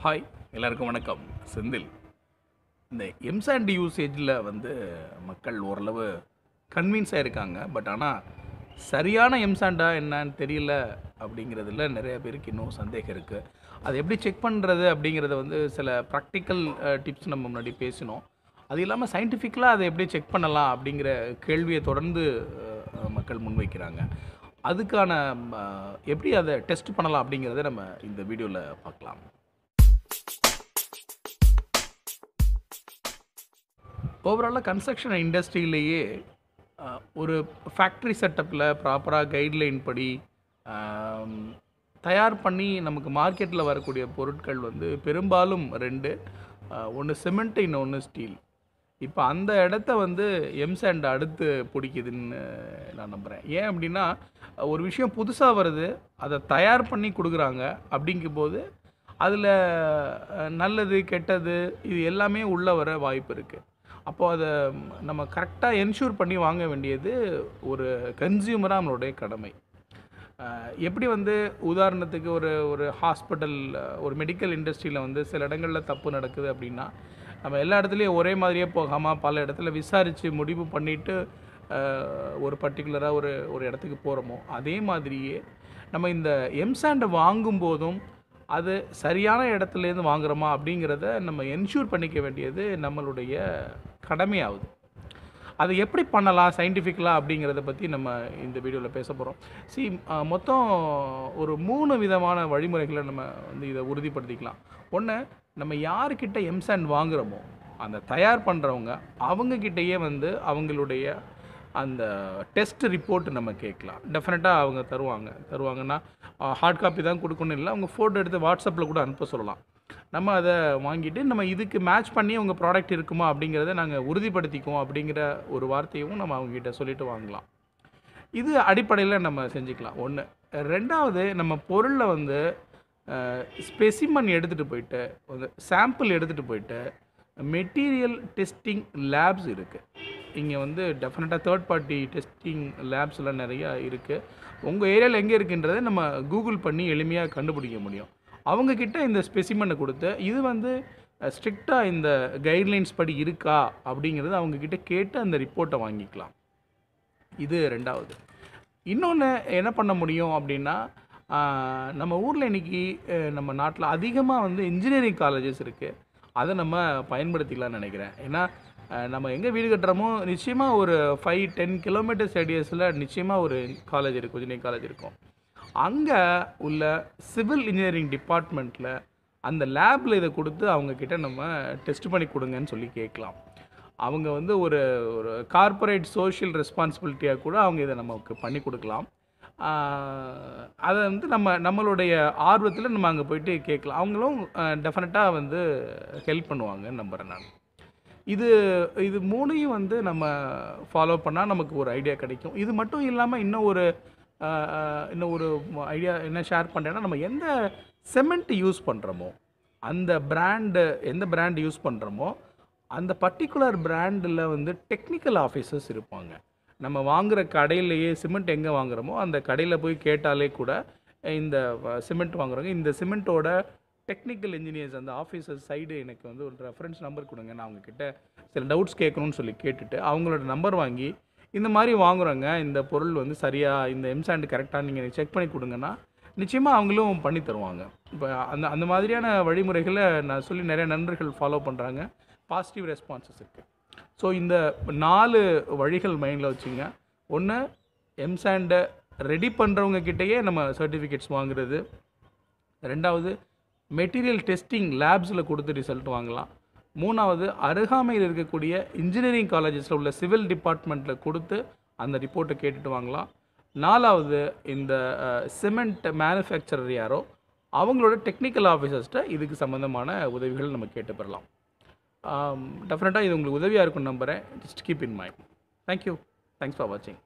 hi எல்லாருக்கும் வணக்கம் செந்தில் இந்த எம்சாண்ட் யூசேஜில் வந்து மக்கள் ஓரளவு கன்வீன்ஸ் ஆகிருக்காங்க பட் ஆனால் சரியான எம்சாண்டா என்னன்னு தெரியல அப்படிங்கிறதுல நிறைய பேருக்கு இன்னும் சந்தேகம் இருக்குது அதை எப்படி செக் பண்ணுறது அப்படிங்கிறத வந்து சில ப்ராக்டிக்கல் டிப்ஸ் நம்ம முன்னாடி பேசினோம் அது இல்லாமல் சயின்டிஃபிக்கலாக அதை எப்படி செக் பண்ணலாம் அப்படிங்கிற கேள்வியை தொடர்ந்து மக்கள் முன்வைக்கிறாங்க அதுக்கான எப்படி அதை டெஸ்ட் பண்ணலாம் அப்படிங்கிறத நம்ம இந்த வீடியோவில் பார்க்கலாம் ஓவராலாக கன்ஸ்ட்ரக்ஷன் இண்டஸ்ட்ரியிலேயே ஒரு ஃபேக்ட்ரி செட்டப்பில் ப்ராப்பராக கைட்லைன் படி தயார் பண்ணி நமக்கு மார்க்கெட்டில் வரக்கூடிய பொருட்கள் வந்து பெரும்பாலும் ரெண்டு ஒன்று சிமெண்ட் இன்னொன்று ஸ்டீல் இப்போ அந்த இடத்த வந்து எம்சாண்ட் அடுத்து பிடிக்குதுன்னு நான் நம்புகிறேன் ஏன் அப்படின்னா ஒரு விஷயம் புதுசாக வருது அதை தயார் பண்ணி கொடுக்குறாங்க அப்படிங்கும்போது அதில் நல்லது கெட்டது இது எல்லாமே உள்ளே வர வாய்ப்பு இருக்குது அப்போது அதை நம்ம கரெக்டாக என்ஷூர் பண்ணி வாங்க வேண்டியது ஒரு கன்சியூமராக நம்மளுடைய கடமை எப்படி வந்து உதாரணத்துக்கு ஒரு ஒரு ஹாஸ்பிட்டல் ஒரு மெடிக்கல் இண்டஸ்ட்ரியில் வந்து சில இடங்களில் தப்பு நடக்குது அப்படின்னா நம்ம எல்லா இடத்துலையும் ஒரே மாதிரியே போகாமல் பல இடத்துல விசாரித்து முடிவு பண்ணிவிட்டு ஒரு பர்டிகுலராக ஒரு ஒரு இடத்துக்கு போகிறோமோ அதே மாதிரியே நம்ம இந்த எம்சாண்டை வாங்கும்போதும் அது சரியான இடத்துலேருந்து வாங்குகிறோமா அப்படிங்கிறத நம்ம என்ஷூர் பண்ணிக்க வேண்டியது நம்மளுடைய கடமையாகுது அது எப்படி பண்ணலாம் சயின்டிஃபிக்கலாக அப்படிங்கிறத பற்றி நம்ம இந்த வீடியோவில் பேச போகிறோம் சி மொத்தம் ஒரு மூணு விதமான வழிமுறைகளை நம்ம வந்து இதை உறுதிப்படுத்திக்கலாம் ஒன்று நம்ம யார்கிட்ட எம்சாண்ட் வாங்குகிறோமோ அந்த தயார் பண்ணுறவங்க அவங்கக்கிட்டேயே வந்து அவங்களுடைய அந்த டெஸ்ட் ரிப்போர்ட் நம்ம கேட்கலாம் டெஃபினட்டாக அவங்க தருவாங்க தருவாங்கன்னா ஹார்ட் காப்பி தான் கொடுக்கணும் இல்லை அவங்க ஃபோட்டோ எடுத்து வாட்ஸ்அப்பில் கூட அனுப்ப சொல்லலாம் நம்ம அதை வாங்கிட்டு நம்ம இதுக்கு மேட்ச் பண்ணி உங்கள் ப்ராடக்ட் இருக்குமா அப்படிங்கிறத நாங்கள் உறுதிப்படுத்திக்குவோம் அப்படிங்கிற ஒரு வார்த்தையும் நம்ம அவங்ககிட்ட சொல்லிவிட்டு வாங்கலாம் இது அடிப்படையில் நம்ம செஞ்சுக்கலாம் ஒன்று ரெண்டாவது நம்ம பொருளில் வந்து ஸ்பெசிமன் எடுத்துகிட்டு போயிட்டு ஒரு சாம்பிள் எடுத்துகிட்டு போயிட்டு மெட்டீரியல் டெஸ்டிங் லேப்ஸ் இருக்குது இங்கே வந்து டெஃபினட்டாக தேர்ட் பார்ட்டி டெஸ்டிங் லேப்ஸ்லாம் நிறையா இருக்குது உங்கள் ஏரியாவில் எங்கே இருக்குன்றதை நம்ம கூகுள் பண்ணி எளிமையாக கண்டுபிடிக்க முடியும் அவங்கக்கிட்ட இந்த ஸ்பெசிமனை கொடுத்து இது வந்து ஸ்ட்ரிக்டாக இந்த கைட்லைன்ஸ் படி இருக்கா அப்படிங்கிறது அவங்கக்கிட்ட கேட்டு அந்த ரிப்போர்ட்டை வாங்கிக்கலாம் இது ரெண்டாவது இன்னொன்று என்ன பண்ண முடியும் அப்படின்னா நம்ம ஊரில் இன்றைக்கி நம்ம நாட்டில் அதிகமாக வந்து இன்ஜினியரிங் காலேஜஸ் இருக்குது அதை நம்ம பயன்படுத்திக்கலாம்னு நினைக்கிறேன் ஏன்னா நம்ம எங்கே வீடு கட்டுறோமோ நிச்சயமாக ஒரு ஃபைவ் டென் கிலோமீட்டர்ஸ் ரேடியஸில் நிச்சயமாக ஒரு காலேஜ் இருக்கும் இன்ஜினியரிங் காலேஜ் இருக்கும் அங்கே உள்ள சிவில் இன்ஜினியரிங் டிபார்ட்மெண்ட்டில் அந்த லேபில் இதை கொடுத்து அவங்கக்கிட்ட நம்ம டெஸ்ட் பண்ணி கொடுங்கன்னு சொல்லி கேட்கலாம் அவங்க வந்து ஒரு ஒரு கார்ப்பரேட் சோஷியல் ரெஸ்பான்சிபிலிட்டியாக கூட அவங்க இதை நமக்கு பண்ணி கொடுக்கலாம் அதை வந்து நம்ம நம்மளுடைய ஆர்வத்தில் நம்ம அங்கே போயிட்டு கேட்கலாம் அவங்களும் டெஃபினட்டாக வந்து ஹெல்ப் பண்ணுவாங்கன்னு நம்புகிறேன் நான் இது இது மூணையும் வந்து நம்ம ஃபாலோ பண்ணால் நமக்கு ஒரு ஐடியா கிடைக்கும் இது மட்டும் இல்லாமல் இன்னும் ஒரு இன்னும் ஒரு ஐடியா என்ன ஷேர் பண்ணுறேன்னா நம்ம எந்த சிமெண்ட் யூஸ் பண்ணுறோமோ அந்த பிராண்டு எந்த பிராண்ட் யூஸ் பண்ணுறோமோ அந்த பர்டிகுலர் பிராண்டில் வந்து டெக்னிக்கல் ஆஃபீஸர்ஸ் இருப்பாங்க நம்ம வாங்குகிற கடையிலேயே சிமெண்ட் எங்கே வாங்குகிறோமோ அந்த கடையில் போய் கேட்டாலே கூட இந்த சிமெண்ட் வாங்குறவங்க இந்த சிமெண்ட்டோட டெக்னிக்கல் இன்ஜினியர்ஸ் அந்த ஆஃபீஸர் சைடு எனக்கு வந்து ஒரு ரெஃபரன்ஸ் நம்பர் கொடுங்க நான் அவங்கக்கிட்ட சில டவுட்ஸ் கேட்கணும்னு சொல்லி கேட்டுட்டு அவங்களோட நம்பர் வாங்கி இந்த மாதிரி வாங்குகிறோங்க இந்த பொருள் வந்து சரியாக இந்த எம்சாண்டு கரெக்டாக நீங்கள் செக் பண்ணி கொடுங்கன்னா நிச்சயமாக அவங்களும் பண்ணி தருவாங்க இப்போ அந்த அந்த மாதிரியான வழிமுறைகளை நான் சொல்லி நிறைய நண்பர்கள் ஃபாலோ பண்ணுறாங்க பாசிட்டிவ் ரெஸ்பான்சஸ் இருக்குது ஸோ இந்த நாலு வழிகள் மைண்டில் வச்சுங்க ஒன்று எம்சாண்டை ரெடி பண்ணுறவங்க கிட்டேயே நம்ம சர்டிஃபிகேட்ஸ் வாங்குறது ரெண்டாவது மெட்டீரியல் டெஸ்டிங் லேப்ஸில் கொடுத்து ரிசல்ட் வாங்கலாம் மூணாவது அருகாமையில் இருக்கக்கூடிய இன்ஜினியரிங் காலேஜஸில் உள்ள சிவில் டிபார்ட்மெண்ட்டில் கொடுத்து அந்த ரிப்போர்ட்டை கேட்டுட்டு வாங்கலாம் நாலாவது இந்த சிமெண்ட் மேனுஃபேக்சரர் யாரோ அவங்களோட டெக்னிக்கல் ஆஃபீஸர்ஸ்கிட்ட இதுக்கு சம்மந்தமான உதவிகள் நம்ம கேட்டு பெறலாம் டெஃபினட்டாக இது உங்களுக்கு உதவியாக இருக்கும்னு நம்புகிறேன் just keep in mind thank you thanks for வாட்சிங்